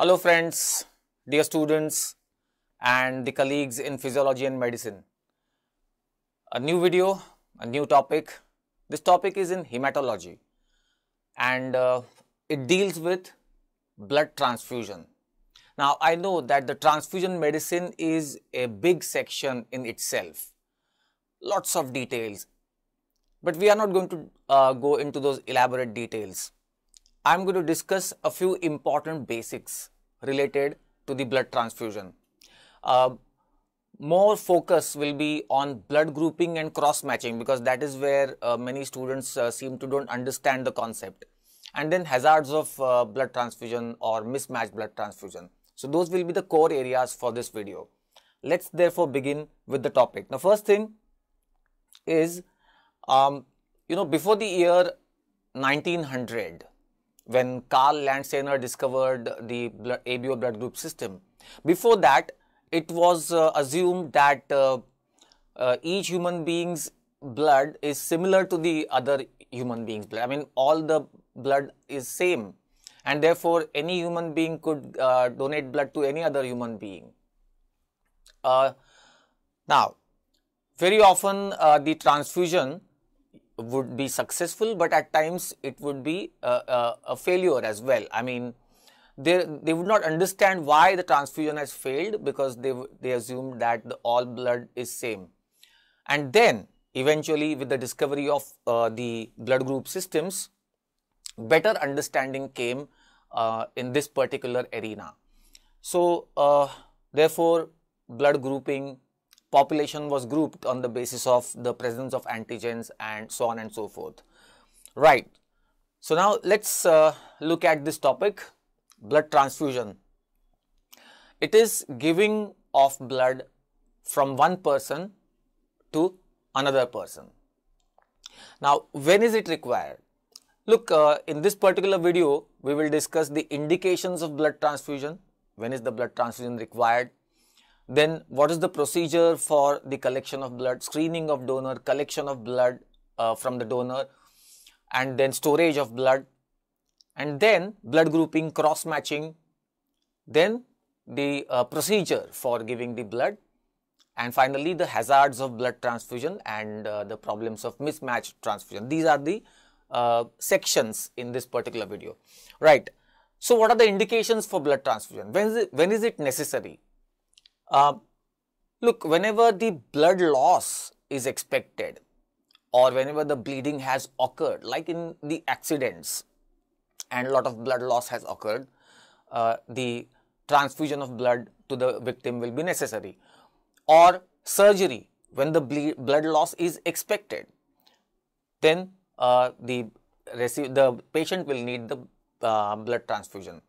Hello friends, dear students and the colleagues in physiology and medicine. A new video, a new topic. This topic is in hematology and uh, it deals with blood transfusion. Now I know that the transfusion medicine is a big section in itself. Lots of details. But we are not going to uh, go into those elaborate details I'm going to discuss a few important basics related to the blood transfusion. Uh, more focus will be on blood grouping and cross matching because that is where uh, many students uh, seem to don't understand the concept and then hazards of uh, blood transfusion or mismatched blood transfusion. So those will be the core areas for this video. Let's therefore begin with the topic. Now first thing is um, you know before the year 1900 when Carl Landsteiner discovered the blood, ABO blood group system. Before that, it was uh, assumed that uh, uh, each human being's blood is similar to the other human being's blood. I mean, all the blood is same and therefore any human being could uh, donate blood to any other human being. Uh, now, very often uh, the transfusion would be successful, but at times it would be a, a, a failure as well. I mean, they, they would not understand why the transfusion has failed because they, they assumed that the all blood is same. And then eventually with the discovery of uh, the blood group systems, better understanding came uh, in this particular arena. So, uh, therefore, blood grouping, population was grouped on the basis of the presence of antigens and so on and so forth. Right. So now let's uh, look at this topic, blood transfusion. It is giving of blood from one person to another person. Now, when is it required? Look, uh, in this particular video, we will discuss the indications of blood transfusion. When is the blood transfusion required? Then what is the procedure for the collection of blood, screening of donor, collection of blood uh, from the donor and then storage of blood and then blood grouping, cross matching, then the uh, procedure for giving the blood and finally the hazards of blood transfusion and uh, the problems of mismatched transfusion. These are the uh, sections in this particular video, right. So, what are the indications for blood transfusion? When is it, when is it necessary? Uh, look, whenever the blood loss is expected or whenever the bleeding has occurred, like in the accidents and a lot of blood loss has occurred, uh, the transfusion of blood to the victim will be necessary or surgery when the blood loss is expected then uh, the the patient will need the uh, blood transfusion.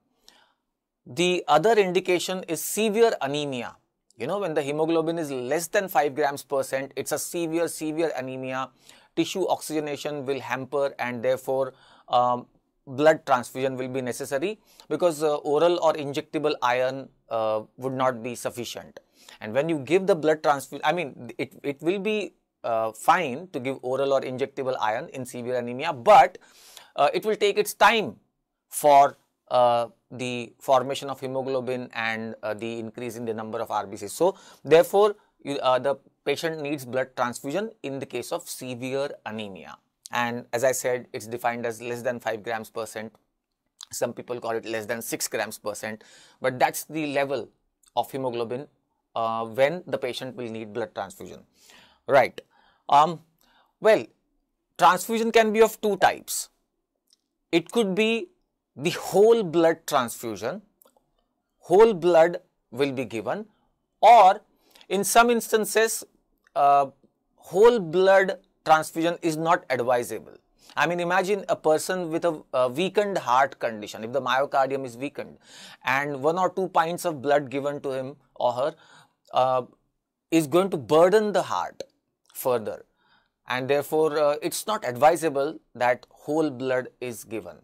The other indication is severe anemia you know, when the hemoglobin is less than 5 grams percent, it's a severe, severe anemia. Tissue oxygenation will hamper and therefore um, blood transfusion will be necessary because uh, oral or injectable iron uh, would not be sufficient. And when you give the blood transfusion, I mean, it, it will be uh, fine to give oral or injectable iron in severe anemia, but uh, it will take its time for uh, the formation of hemoglobin and uh, the increase in the number of RBCs. So, therefore, you, uh, the patient needs blood transfusion in the case of severe anemia. And as I said, it's defined as less than 5 grams percent. Some people call it less than 6 grams percent, but that's the level of hemoglobin uh, when the patient will need blood transfusion. Right. Um, well, transfusion can be of two types. It could be the whole blood transfusion, whole blood will be given or in some instances uh, whole blood transfusion is not advisable. I mean imagine a person with a, a, weakened heart condition if the myocardium is weakened and one or two pints of blood given to him or her uh, is going to burden the heart further and therefore uh, it's not advisable that whole blood is given.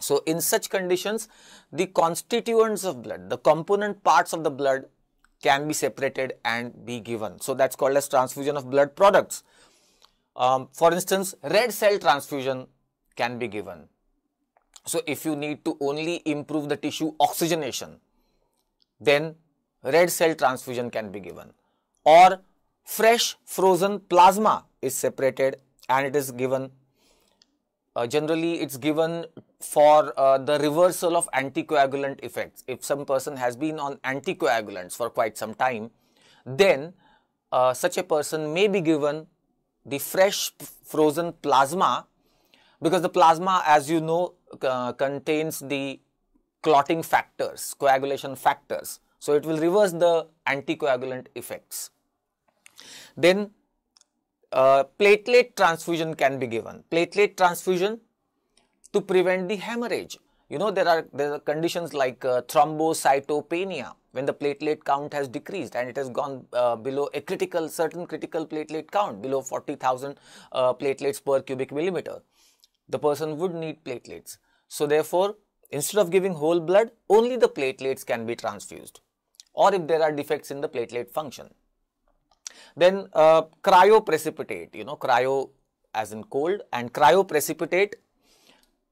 So, in such conditions, the constituents of blood, the component parts of the blood can be separated and be given. So, that is called as transfusion of blood products. Um, for instance, red cell transfusion can be given. So, if you need to only improve the tissue oxygenation, then red cell transfusion can be given or fresh frozen plasma is separated and it is given uh, generally it's given for uh, the reversal of anticoagulant effects. If some person has been on anticoagulants for quite some time, then uh, such a person may be given the fresh frozen plasma because the plasma as you know uh, contains the clotting factors, coagulation factors. So, it will reverse the anticoagulant effects. Then uh, platelet transfusion can be given. Platelet transfusion to prevent the hemorrhage. You know, there are, there are conditions like uh, thrombocytopenia when the platelet count has decreased and it has gone uh, below a critical, certain critical platelet count below 40,000 uh, platelets per cubic millimeter. The person would need platelets. So, therefore, instead of giving whole blood, only the platelets can be transfused or if there are defects in the platelet function. Then uh, cryoprecipitate, you know, cryo as in cold and cryoprecipitate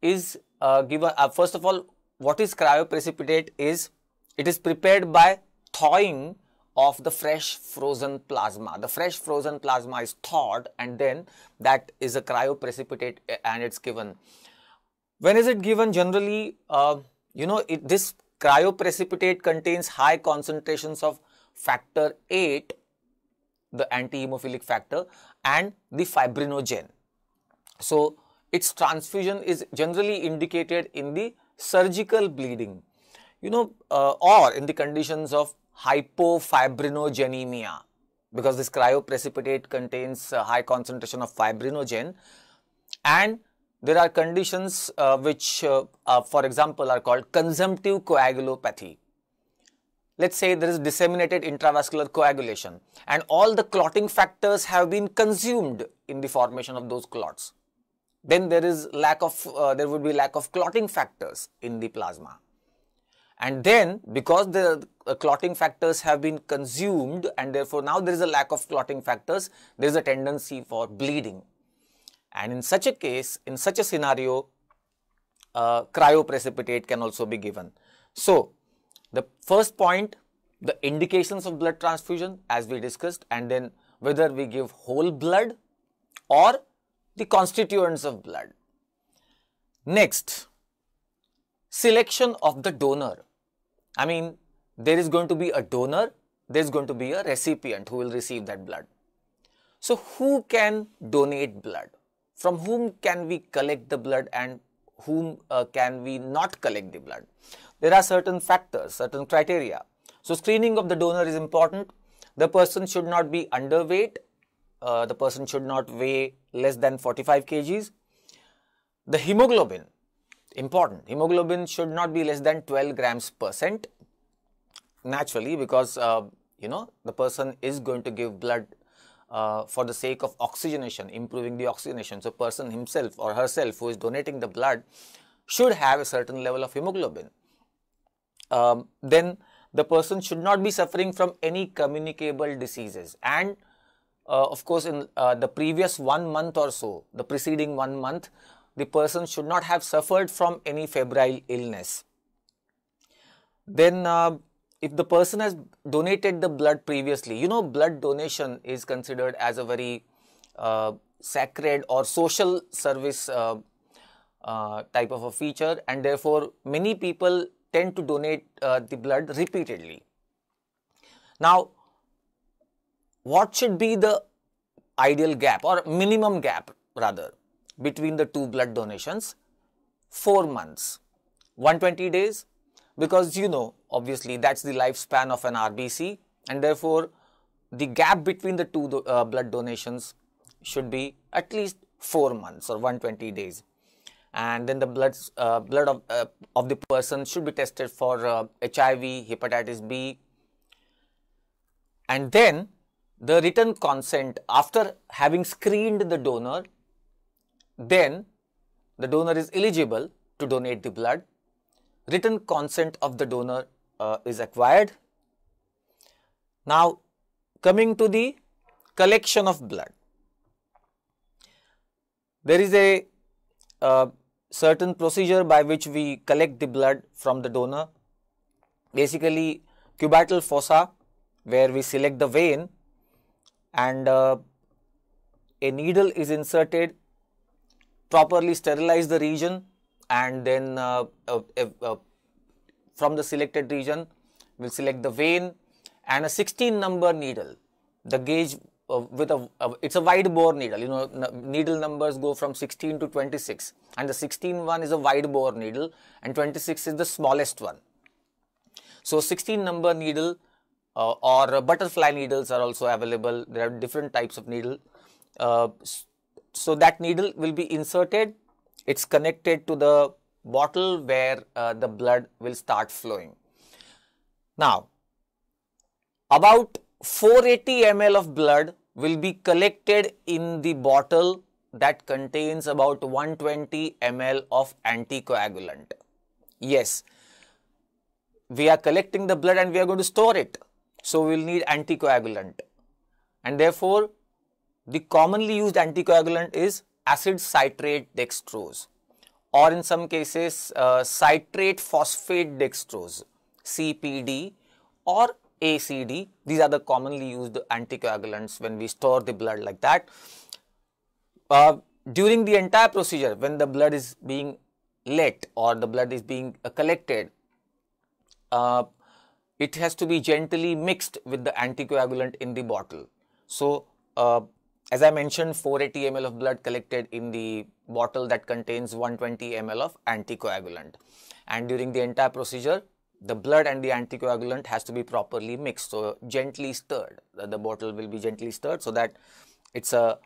is uh, given, uh, first of all, what is cryoprecipitate is it is prepared by thawing of the fresh frozen plasma. The fresh frozen plasma is thawed and then that is a cryoprecipitate eh, and it's given. When is it given? Generally, uh, you know, it, this cryoprecipitate contains high concentrations of factor 8 the anti-hemophilic factor and the fibrinogen. So, its transfusion is generally indicated in the surgical bleeding, you know, uh, or in the conditions of hypofibrinogenemia because this cryoprecipitate contains a uh, high concentration of fibrinogen and there are conditions uh, which, uh, uh, for example, are called consumptive coagulopathy let's say there is disseminated intravascular coagulation and all the clotting factors have been consumed in the formation of those clots then there is lack of uh, there would be lack of clotting factors in the plasma and then because the uh, clotting factors have been consumed and therefore now there is a lack of clotting factors there is a tendency for bleeding and in such a case in such a scenario uh, cryoprecipitate can also be given so the first point, the indications of blood transfusion as we discussed and then whether we give whole blood or the constituents of blood. Next, selection of the donor. I mean, there is going to be a donor, there is going to be a recipient who will receive that blood. So, who can donate blood? From whom can we collect the blood and whom uh, can we not collect the blood. There are certain factors, certain criteria. So screening of the donor is important. The person should not be underweight. Uh, the person should not weigh less than 45 kgs. The hemoglobin, important. Hemoglobin should not be less than 12 grams percent. Naturally, because uh, you know the person is going to give blood uh, for the sake of oxygenation, improving the oxygenation. So, person himself or herself who is donating the blood should have a certain level of hemoglobin. Um, then the person should not be suffering from any communicable diseases and uh, of course in uh, the previous one month or so, the preceding one month, the person should not have suffered from any febrile illness. Then uh, if the person has donated the blood previously, you know, blood donation is considered as a very uh, sacred or social service uh, uh, type of a feature, and therefore many people tend to donate uh, the blood repeatedly. Now, what should be the ideal gap or minimum gap rather between the two blood donations? Four months, 120 days, because you know obviously that's the lifespan of an RBC and therefore the gap between the two do uh, blood donations should be at least 4 months or 120 days and then the blood uh, blood of uh, of the person should be tested for HIV uh, hepatitis B and then the written consent after having screened the donor then the donor is eligible to donate the blood written consent of the donor uh, is acquired. Now, coming to the collection of blood, there is a uh, certain procedure by which we collect the blood from the donor, basically cubital fossa where we select the vein and uh, a needle is inserted, properly sterilize the region and then uh, uh, uh, from the selected region we'll select the vein and a 16 number needle the gauge uh, with a uh, it's a wide bore needle you know needle numbers go from 16 to 26 and the 16 one is a wide bore needle and 26 is the smallest one so 16 number needle uh, or butterfly needles are also available there are different types of needle so that needle will be inserted it's connected to the bottle where uh, the blood will start flowing. Now, about 480 ml of blood will be collected in the bottle that contains about 120 ml of anticoagulant. Yes, we are collecting the blood and we are going to store it. So, we will need anticoagulant and therefore, the commonly used anticoagulant is acid citrate dextrose or in some cases uh, citrate phosphate dextrose CPD or ACD. These are the commonly used anticoagulants when we store the blood like that. Uh, during the entire procedure when the blood is being let or the blood is being uh, collected, uh, it has to be gently mixed with the anticoagulant in the bottle. So, uh, as I mentioned, 480 ml of blood collected in the bottle that contains 120 ml of anticoagulant. And during the entire procedure, the blood and the anticoagulant has to be properly mixed. So, gently stirred. The bottle will be gently stirred so that it's a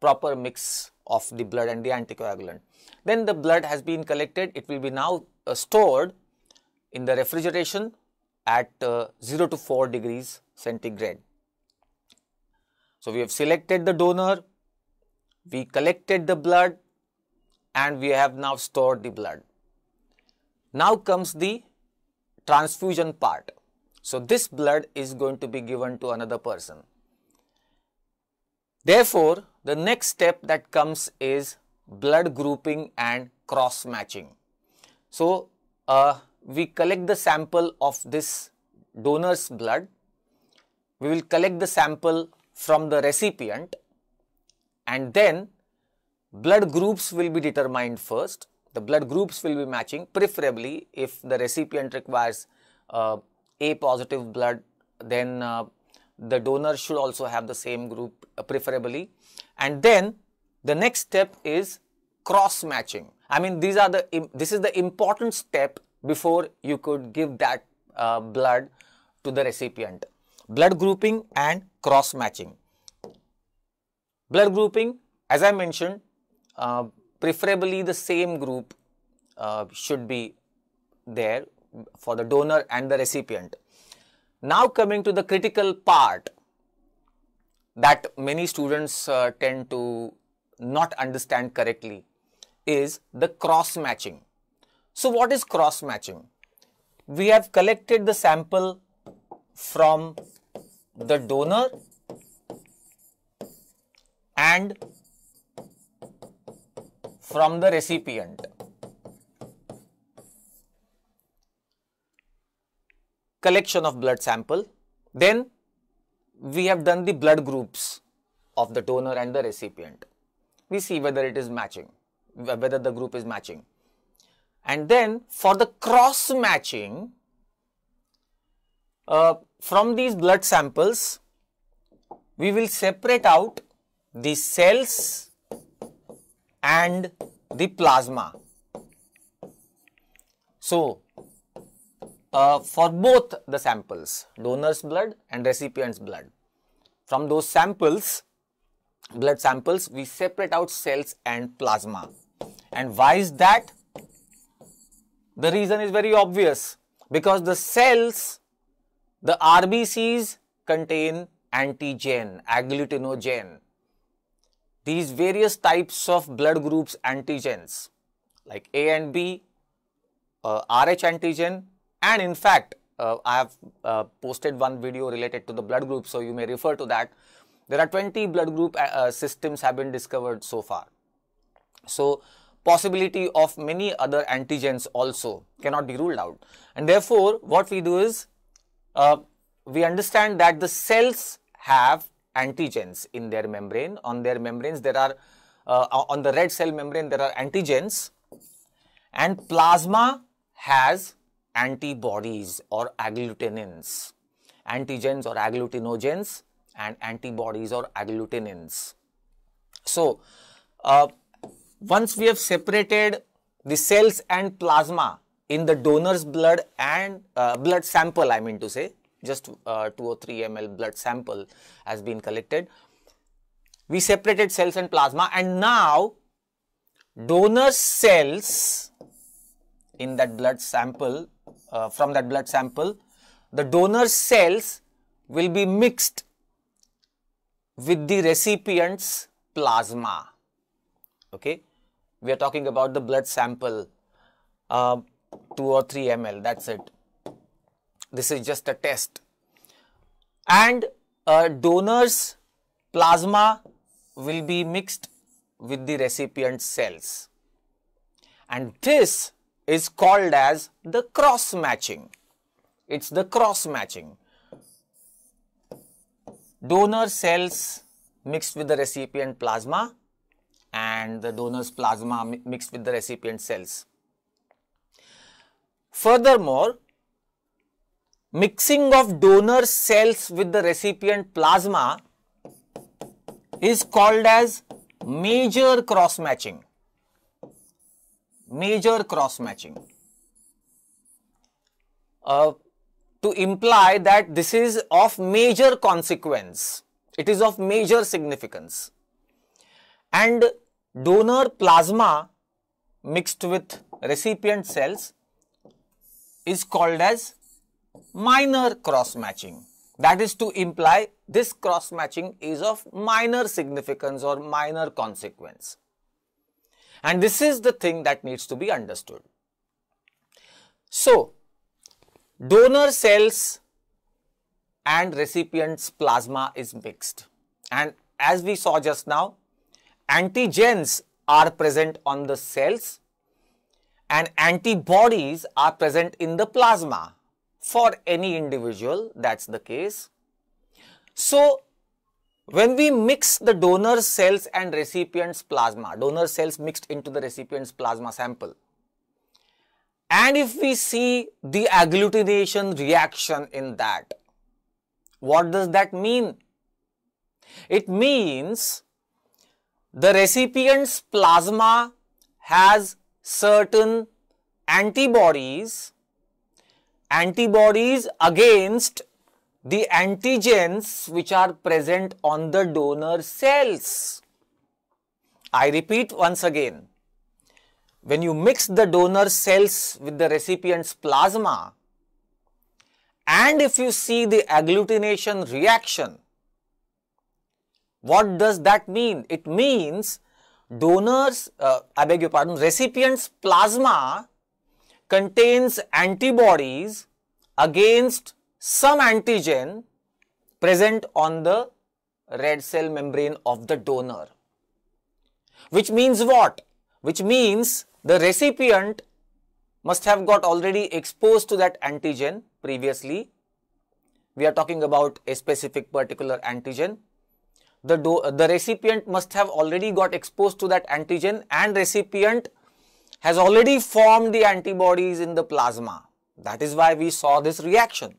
proper mix of the blood and the anticoagulant. Then the blood has been collected. It will be now uh, stored in the refrigeration at uh, 0 to 4 degrees centigrade. So we have selected the donor, we collected the blood and we have now stored the blood. Now comes the transfusion part. So this blood is going to be given to another person. Therefore, the next step that comes is blood grouping and cross matching. So uh, we collect the sample of this donor's blood. We will collect the sample from the recipient and then blood groups will be determined first. The blood groups will be matching preferably if the recipient requires uh, A positive blood then uh, the donor should also have the same group uh, preferably and then the next step is cross matching. I mean these are the this is the important step before you could give that uh, blood to the recipient blood grouping and cross matching. Blood grouping, as I mentioned, uh, preferably the same group uh, should be there for the donor and the recipient. Now coming to the critical part that many students uh, tend to not understand correctly is the cross matching. So what is cross matching? We have collected the sample from the donor and from the recipient. Collection of blood sample. Then we have done the blood groups of the donor and the recipient. We see whether it is matching, whether the group is matching. And then for the cross matching, uh, from these blood samples, we will separate out the cells and the plasma. So, uh, for both the samples, donor's blood and recipient's blood. From those samples, blood samples, we separate out cells and plasma. And why is that? The reason is very obvious because the cells the RBCs contain antigen, agglutinogen. These various types of blood groups antigens like A and B, uh, RH antigen and in fact uh, I have uh, posted one video related to the blood group so you may refer to that. There are 20 blood group uh, uh, systems have been discovered so far. So possibility of many other antigens also cannot be ruled out and therefore what we do is uh, we understand that the cells have antigens in their membrane. On their membranes, there are, uh, on the red cell membrane, there are antigens and plasma has antibodies or agglutinins, antigens or agglutinogens and antibodies or agglutinins. So, uh, once we have separated the cells and plasma in the donor's blood and uh, blood sample I mean to say just uh, 2 or 3 ml blood sample has been collected. We separated cells and plasma and now donor cells in that blood sample uh, from that blood sample the donor cells will be mixed with the recipient's plasma okay we are talking about the blood sample uh, 2 or 3 ml that's it this is just a test and a uh, donors plasma will be mixed with the recipient cells and this is called as the cross matching it's the cross matching donor cells mixed with the recipient plasma and the donor's plasma mixed with the recipient cells Furthermore, mixing of donor cells with the recipient plasma is called as major cross matching major cross matching uh, to imply that this is of major consequence it is of major significance and donor plasma mixed with recipient cells is called as minor cross matching. That is to imply this cross matching is of minor significance or minor consequence. And this is the thing that needs to be understood. So, donor cells and recipient's plasma is mixed. And as we saw just now, antigens are present on the cells and antibodies are present in the plasma for any individual, that's the case. So, when we mix the donor cells and recipient's plasma, donor cells mixed into the recipient's plasma sample, and if we see the agglutination reaction in that, what does that mean? It means the recipient's plasma has certain antibodies, antibodies against the antigens which are present on the donor cells. I repeat once again, when you mix the donor cells with the recipient's plasma and if you see the agglutination reaction, what does that mean? It means donors, uh, I beg your pardon, recipient's plasma contains antibodies against some antigen present on the red cell membrane of the donor. Which means what? Which means the recipient must have got already exposed to that antigen previously. We are talking about a specific particular antigen the, do, the recipient must have already got exposed to that antigen and recipient has already formed the antibodies in the plasma. That is why we saw this reaction.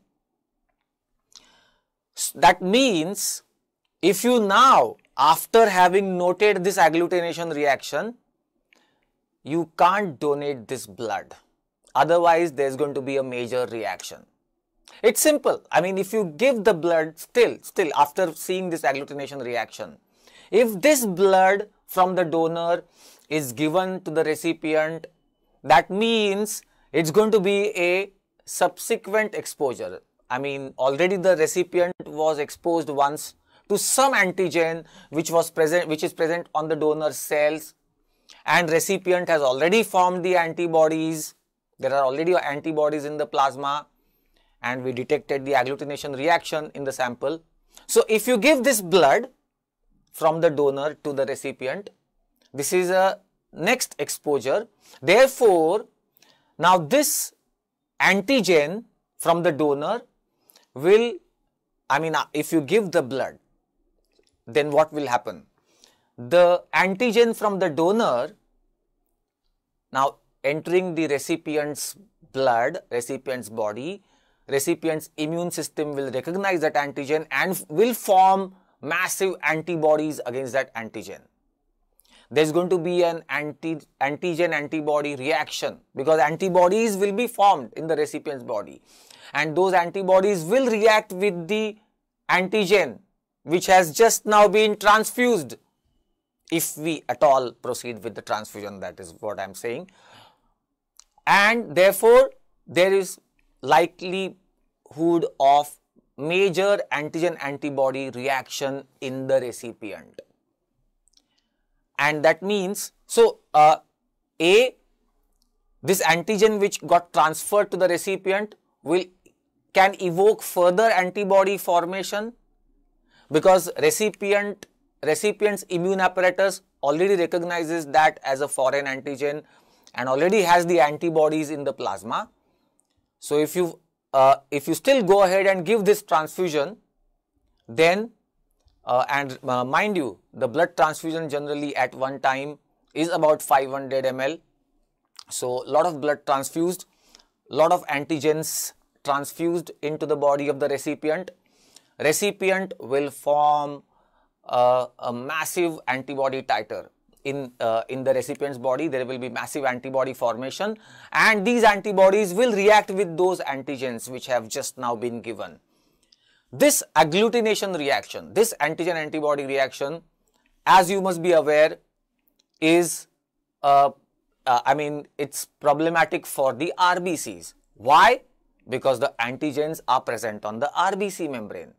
That means if you now after having noted this agglutination reaction, you can't donate this blood. Otherwise, there's going to be a major reaction. It's simple. I mean, if you give the blood still, still after seeing this agglutination reaction, if this blood from the donor is given to the recipient, that means it's going to be a subsequent exposure. I mean, already the recipient was exposed once to some antigen which was present, which is present on the donor cells and recipient has already formed the antibodies. There are already antibodies in the plasma and we detected the agglutination reaction in the sample. So, if you give this blood from the donor to the recipient, this is a next exposure. Therefore, now this antigen from the donor will, I mean, uh, if you give the blood, then what will happen? The antigen from the donor now entering the recipient's blood, recipient's body recipient's immune system will recognize that antigen and will form massive antibodies against that antigen. There's going to be an anti antigen antibody reaction because antibodies will be formed in the recipient's body and those antibodies will react with the antigen which has just now been transfused if we at all proceed with the transfusion that is what I am saying and therefore there is likelihood of major antigen antibody reaction in the recipient. And that means, so uh, A, this antigen which got transferred to the recipient will can evoke further antibody formation because recipient recipient's immune apparatus already recognizes that as a foreign antigen and already has the antibodies in the plasma so, if you uh, if you still go ahead and give this transfusion, then uh, and uh, mind you the blood transfusion generally at one time is about 500 ml. So, lot of blood transfused, lot of antigens transfused into the body of the recipient. Recipient will form uh, a massive antibody titer in, uh, in the recipient's body, there will be massive antibody formation and these antibodies will react with those antigens which have just now been given. This agglutination reaction, this antigen-antibody reaction, as you must be aware, is, uh, uh, I mean, it's problematic for the RBCs. Why? Because the antigens are present on the RBC membrane.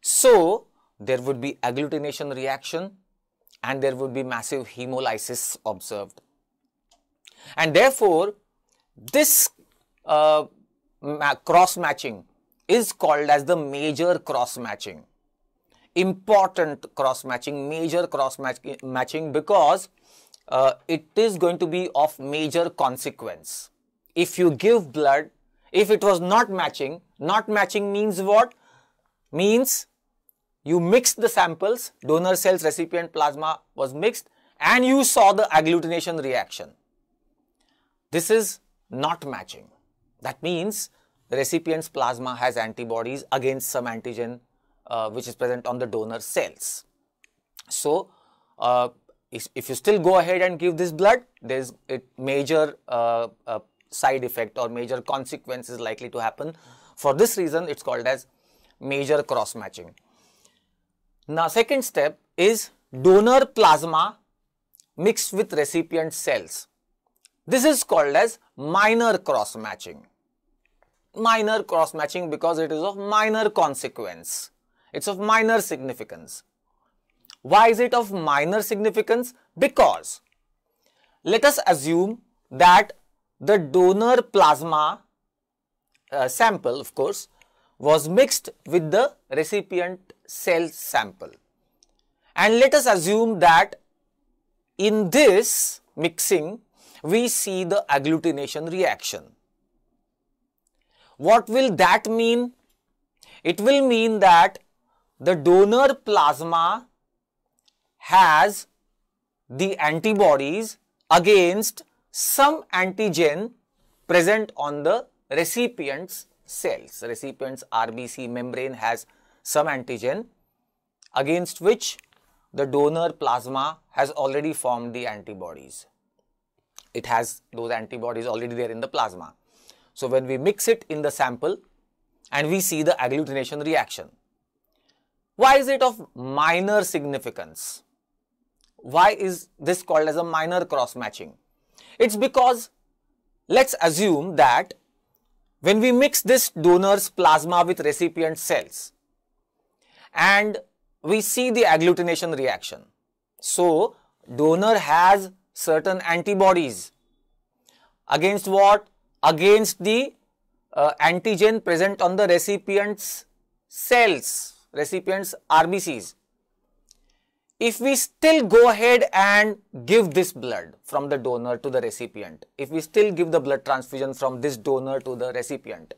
So, there would be agglutination reaction and there would be massive hemolysis observed. And therefore, this uh, cross matching is called as the major cross matching important cross matching major cross matching because uh, it is going to be of major consequence if you give blood if it was not matching not matching means what means you mixed the samples, donor cells, recipient plasma was mixed and you saw the agglutination reaction. This is not matching. That means the recipient's plasma has antibodies against some antigen uh, which is present on the donor cells. So, uh, if, if, you still go ahead and give this blood, there is a major uh, uh, side effect or major consequence is likely to happen. For this reason, it is called as major cross matching. Now, second step is donor plasma mixed with recipient cells. This is called as minor cross matching. Minor cross matching because it is of minor consequence. It's of minor significance. Why is it of minor significance? Because let us assume that the donor plasma uh, sample, of course, was mixed with the recipient cell sample. And let us assume that in this mixing, we see the agglutination reaction. What will that mean? It will mean that the donor plasma has the antibodies against some antigen present on the recipient's cells. Recipient's RBC membrane has some antigen against which the donor plasma has already formed the antibodies. It has those antibodies already there in the plasma. So, when we mix it in the sample and we see the agglutination reaction. Why is it of minor significance? Why is this called as a minor cross matching? It's because let's assume that when we mix this donor's plasma with recipient cells, and we see the agglutination reaction. So, donor has certain antibodies against what? Against the uh, antigen present on the recipient's cells, recipient's RBCs. If we still go ahead and give this blood from the donor to the recipient, if we still give the blood transfusion from this donor to the recipient,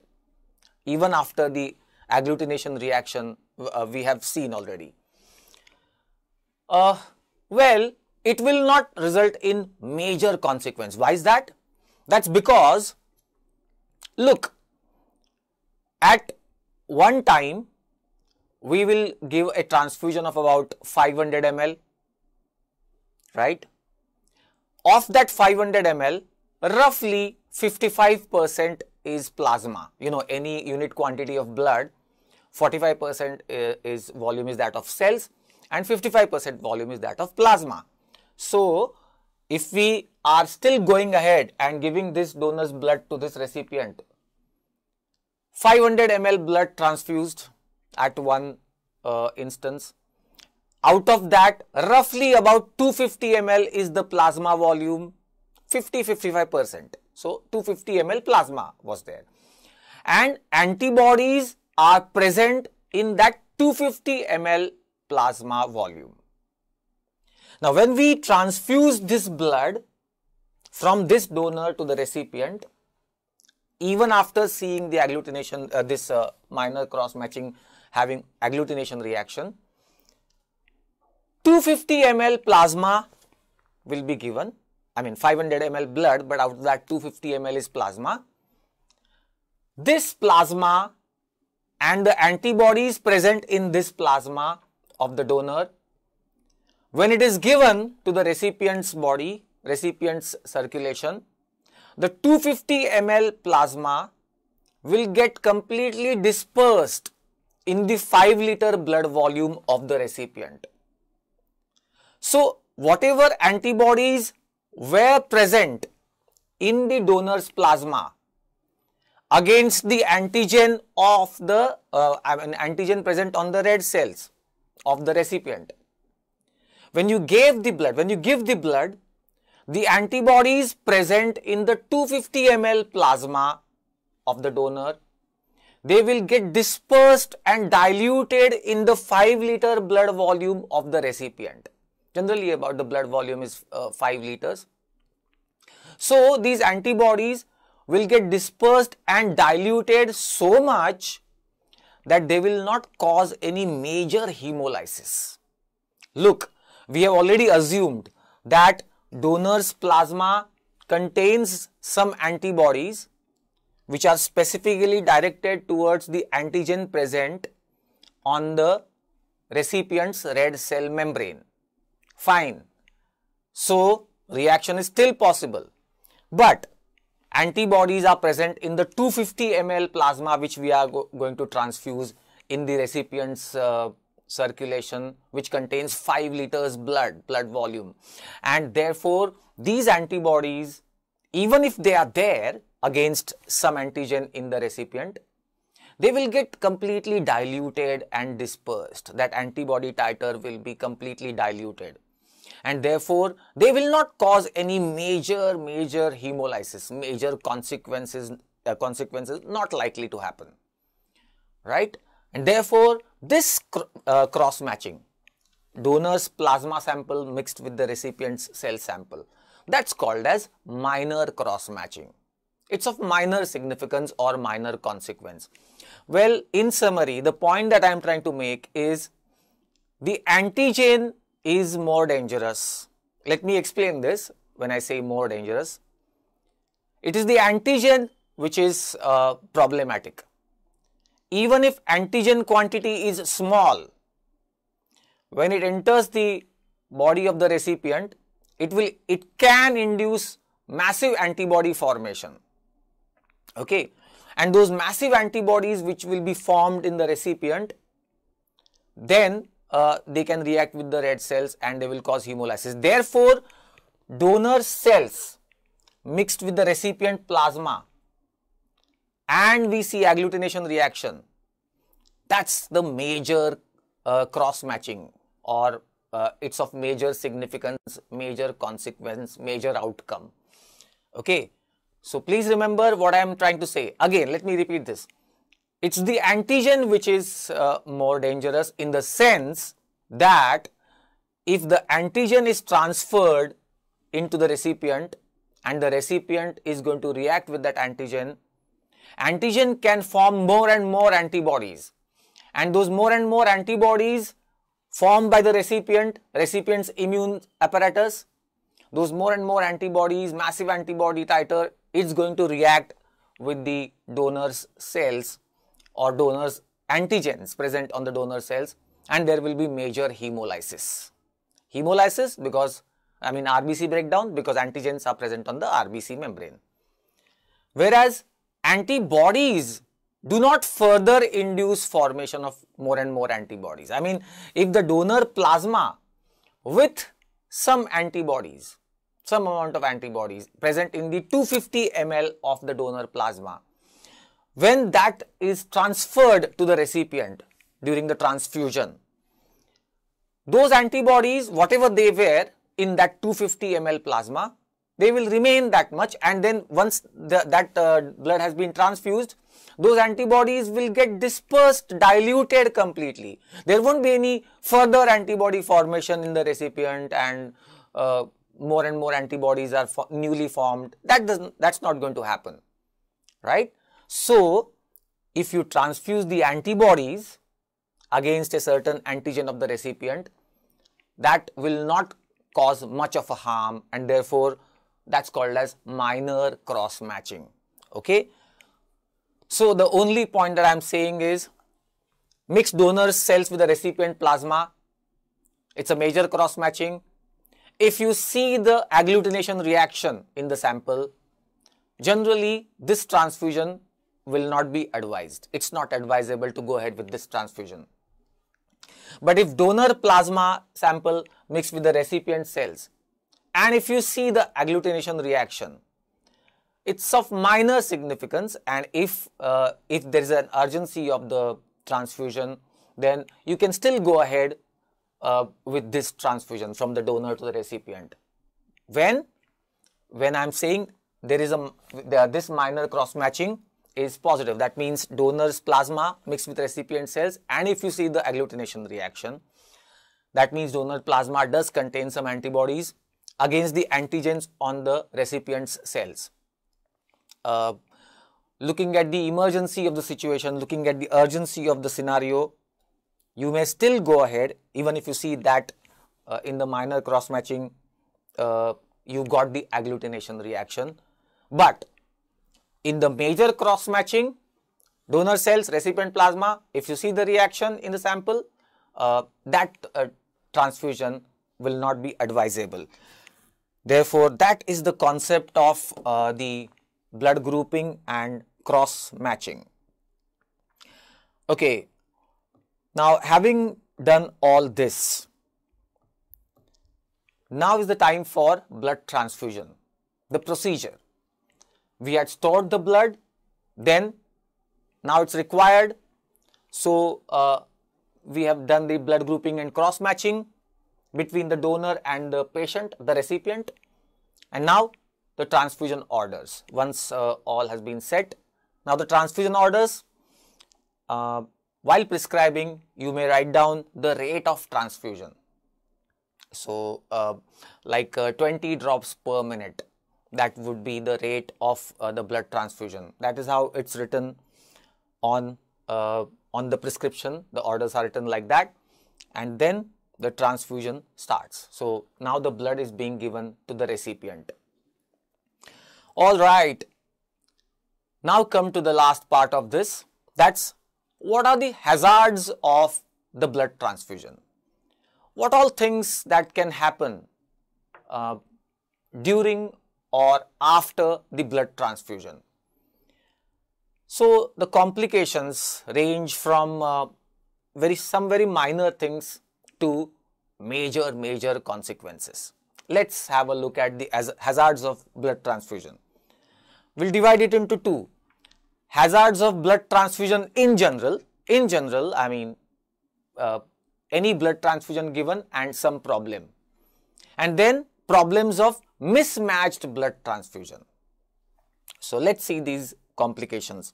even after the agglutination reaction uh, we have seen already. Uh, well, it will not result in major consequence. Why is that? That's because, look, at one time, we will give a transfusion of about 500 ml, right? Of that 500 ml, roughly 55% is plasma, you know, any unit quantity of blood 45% uh, is volume is that of cells and 55% volume is that of plasma. So, if we are still going ahead and giving this donor's blood to this recipient, 500 ml blood transfused at one uh, instance. Out of that, roughly about 250 ml is the plasma volume, 50-55%. So, 250 ml plasma was there. And antibodies are present in that 250 ml plasma volume. Now, when we transfuse this blood from this donor to the recipient, even after seeing the agglutination, uh, this uh, minor cross matching having agglutination reaction, 250 ml plasma will be given. I mean 500 ml blood, but out of that 250 ml is plasma. This plasma and the antibodies present in this plasma of the donor when it is given to the recipient's body, recipient's circulation, the 250 ml plasma will get completely dispersed in the 5 liter blood volume of the recipient. So, whatever antibodies were present in the donor's plasma against the antigen of the uh, I mean antigen present on the red cells of the recipient. When you gave the blood, when you give the blood, the antibodies present in the 250 ml plasma of the donor, they will get dispersed and diluted in the 5 liter blood volume of the recipient. Generally about the blood volume is uh, 5 liters. So, these antibodies will get dispersed and diluted so much that they will not cause any major hemolysis. Look, we have already assumed that donor's plasma contains some antibodies which are specifically directed towards the antigen present on the recipient's red cell membrane. Fine. So, reaction is still possible. But antibodies are present in the 250 ml plasma which we are go going to transfuse in the recipient's uh, circulation which contains 5 liters blood blood volume and therefore these antibodies even if they are there against some antigen in the recipient they will get completely diluted and dispersed that antibody titer will be completely diluted and therefore they will not cause any major, major hemolysis, major consequences, uh, consequences not likely to happen, right? And therefore, this cr uh, cross matching, donor's plasma sample mixed with the recipient's cell sample, that's called as minor cross matching. It's of minor significance or minor consequence. Well, in summary, the point that I am trying to make is the antigen is more dangerous. Let me explain this when I say more dangerous. It is the antigen which is uh, problematic. Even if antigen quantity is small, when it enters the body of the recipient, it will it can induce massive antibody formation. Okay, and those massive antibodies which will be formed in the recipient, then uh, they can react with the red cells and they will cause hemolysis. Therefore, donor cells mixed with the recipient plasma and we see agglutination reaction. That's the major uh, cross matching or uh, it's of major significance, major consequence, major outcome. Okay. So, please remember what I am trying to say. Again, let me repeat this. It's the antigen which is uh, more dangerous in the sense that if the antigen is transferred into the recipient and the recipient is going to react with that antigen, antigen can form more and more antibodies and those more and more antibodies formed by the recipient, recipient's immune apparatus, those more and more antibodies, massive antibody titer, it's going to react with the donor's cells or donor's antigens present on the donor cells and there will be major hemolysis. Hemolysis because I mean RBC breakdown because antigens are present on the RBC membrane. Whereas antibodies do not further induce formation of more and more antibodies. I mean if the donor plasma with some antibodies, some amount of antibodies present in the 250 ml of the donor plasma when that is transferred to the recipient during the transfusion. Those antibodies, whatever they were in that 250 ml plasma, they will remain that much and then once the, that uh, blood has been transfused, those antibodies will get dispersed, diluted completely. There won't be any further antibody formation in the recipient and uh, more and more antibodies are fo newly formed. That doesn't, that's not going to happen, right? So, if you transfuse the antibodies against a certain antigen of the recipient, that will not cause much of a harm and therefore, that's called as minor cross matching. Okay? So, the only point that I am saying is mix donor cells with the recipient plasma, it's a major cross matching. If you see the agglutination reaction in the sample, generally this transfusion will not be advised. It's not advisable to go ahead with this transfusion. But if donor plasma sample mixed with the recipient cells, and if you see the agglutination reaction, it's of minor significance and if, uh, if there is an urgency of the transfusion, then you can still go ahead uh, with this transfusion from the donor to the recipient. When? When I am saying there is a there, this minor cross matching is positive. That means donor's plasma mixed with recipient cells and if you see the agglutination reaction, that means donor plasma does contain some antibodies against the antigens on the recipient's cells. Uh, looking at the emergency of the situation, looking at the urgency of the scenario, you may still go ahead even if you see that uh, in the minor cross matching uh, you got the agglutination reaction. But in the major cross matching, donor cells, recipient plasma, if you see the reaction in the sample, uh, that uh, transfusion will not be advisable. Therefore, that is the concept of uh, the blood grouping and cross matching. Okay, now having done all this, now is the time for blood transfusion, the procedure we had stored the blood then now it's required so uh, we have done the blood grouping and cross matching between the donor and the patient the recipient and now the transfusion orders once uh, all has been set now the transfusion orders uh, while prescribing you may write down the rate of transfusion so uh, like uh, 20 drops per minute that would be the rate of uh, the blood transfusion. That is how it's written on, uh, on the prescription. The orders are written like that and then the transfusion starts. So now the blood is being given to the recipient. All right. Now come to the last part of this. That's what are the hazards of the blood transfusion? What all things that can happen uh, during or after the blood transfusion. So the complications range from uh, very some very minor things to major major consequences. Let's have a look at the hazards of blood transfusion. We'll divide it into two. Hazards of blood transfusion in general, in general I mean uh, any blood transfusion given and some problem. And then problems of mismatched blood transfusion. So, let us see these complications.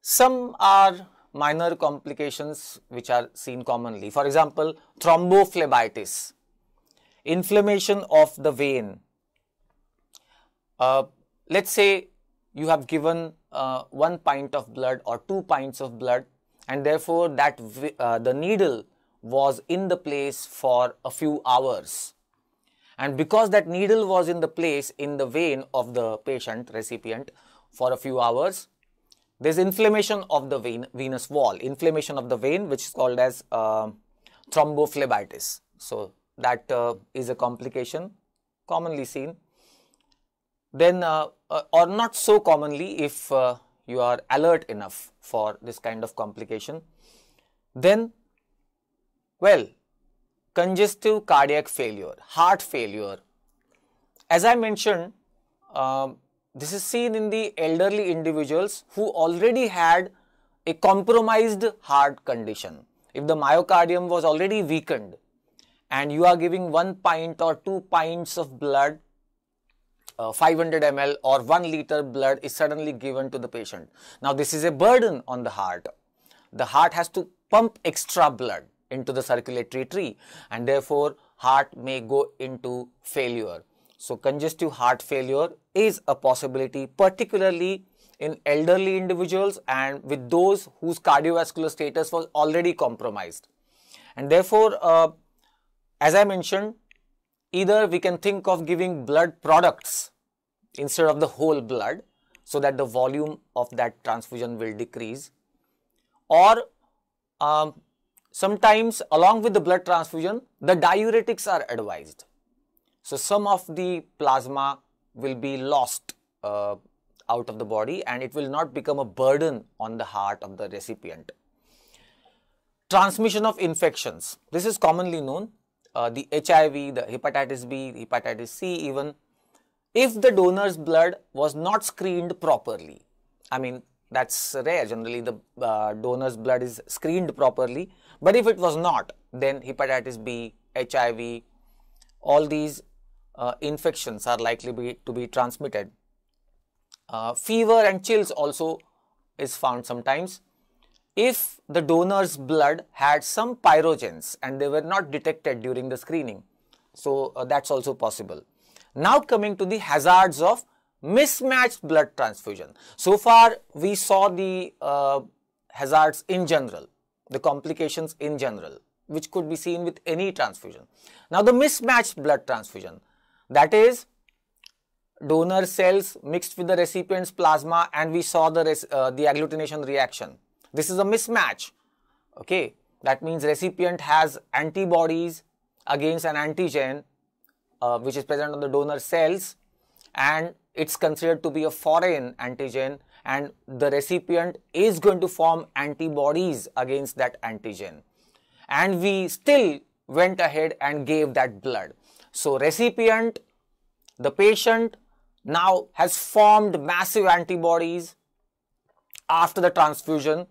Some are minor complications which are seen commonly. For example, thrombophlebitis, inflammation of the vein. Uh, let us say you have given uh, one pint of blood or two pints of blood and therefore that uh, the needle was in the place for a few hours and because that needle was in the place in the vein of the patient recipient for a few hours, there's inflammation of the vein, venous wall, inflammation of the vein, which is called as uh, thrombophlebitis. So that uh, is a complication commonly seen. Then, uh, uh or not so commonly if uh, you are alert enough for this kind of complication. Then, well, congestive cardiac failure, heart failure. As I mentioned, uh, this is seen in the elderly individuals who already had a compromised heart condition. If the myocardium was already weakened and you are giving 1 pint or 2 pints of blood, uh, 500 ml or 1 liter blood is suddenly given to the patient. Now this is a burden on the heart. The heart has to pump extra blood into the circulatory tree and therefore heart may go into failure. So congestive heart failure is a possibility particularly in elderly individuals and with those whose cardiovascular status was already compromised. And therefore, uh, as I mentioned, either we can think of giving blood products instead of the whole blood so that the volume of that transfusion will decrease or um, Sometimes along with the blood transfusion, the diuretics are advised. So some of the plasma will be lost uh, out of the body and it will not become a burden on the heart of the recipient. Transmission of infections. This is commonly known. Uh, the HIV, the hepatitis B, hepatitis C even. If the donor's blood was not screened properly, I mean that's rare. Generally, the uh, donor's blood is screened properly. But if it was not, then hepatitis B, HIV, all these uh, infections are likely be, to be transmitted. Uh, fever and chills also is found sometimes. If the donor's blood had some pyrogens and they were not detected during the screening, so uh, that's also possible. Now coming to the hazards of mismatched blood transfusion. So far, we saw the uh, hazards in general, the complications in general, which could be seen with any transfusion. Now, the mismatched blood transfusion, that is donor cells mixed with the recipient's plasma and we saw the, uh, the agglutination reaction. This is a mismatch, okay. That means recipient has antibodies against an antigen uh, which is present on the donor cells and it's considered to be a foreign antigen and the recipient is going to form antibodies against that antigen. And we still went ahead and gave that blood. So recipient, the patient now has formed massive antibodies after the transfusion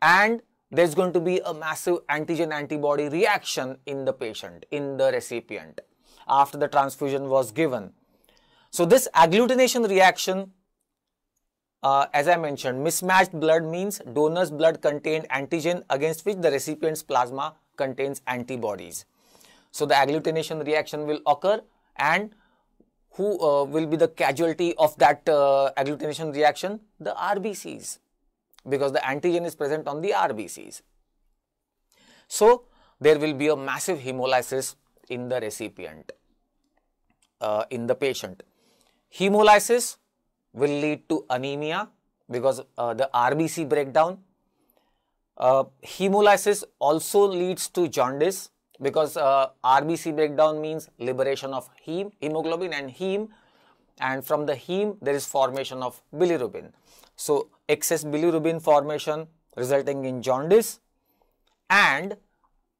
and there's going to be a massive antigen antibody reaction in the patient, in the recipient after the transfusion was given. So this agglutination reaction, uh, as I mentioned, mismatched blood means donor's blood contained antigen against which the recipient's plasma contains antibodies. So the agglutination reaction will occur and who uh, will be the casualty of that uh, agglutination reaction? The RBCs because the antigen is present on the RBCs. So there will be a massive hemolysis in the recipient, uh, in the patient. Hemolysis will lead to anemia because uh, the RBC breakdown. Uh, hemolysis also leads to jaundice because uh, RBC breakdown means liberation of heme, hemoglobin and heme and from the heme there is formation of bilirubin. So, excess bilirubin formation resulting in jaundice and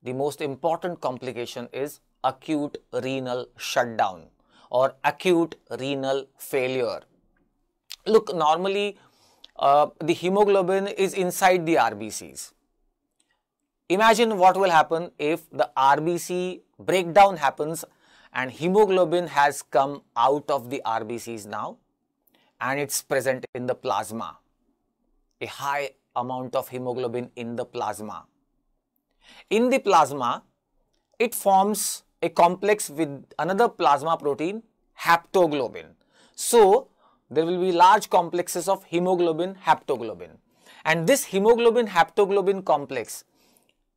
the most important complication is acute renal shutdown or acute renal failure. Look, normally uh, the hemoglobin is inside the RBCs. Imagine what will happen if the RBC breakdown happens and hemoglobin has come out of the RBCs now and it's present in the plasma. A high amount of hemoglobin in the plasma. In the plasma, it forms a complex with another plasma protein, haptoglobin. So, there will be large complexes of hemoglobin, haptoglobin. And this hemoglobin, haptoglobin complex,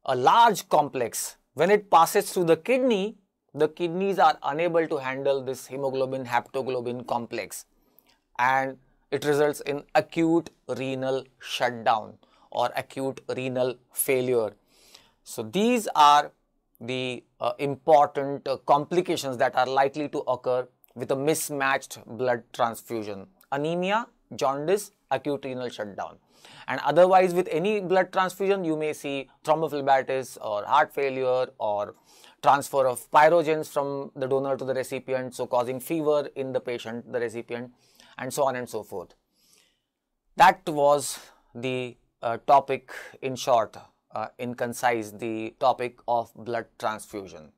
a large complex, when it passes through the kidney, the kidneys are unable to handle this hemoglobin, haptoglobin complex. And it results in acute renal shutdown or acute renal failure. So, these are the uh, important uh, complications that are likely to occur with a mismatched blood transfusion anemia jaundice acute renal shutdown and otherwise with any blood transfusion you may see thrombophlebitis or heart failure or transfer of pyrogens from the donor to the recipient so causing fever in the patient the recipient and so on and so forth that was the uh, topic in short uh, in concise the topic of blood transfusion.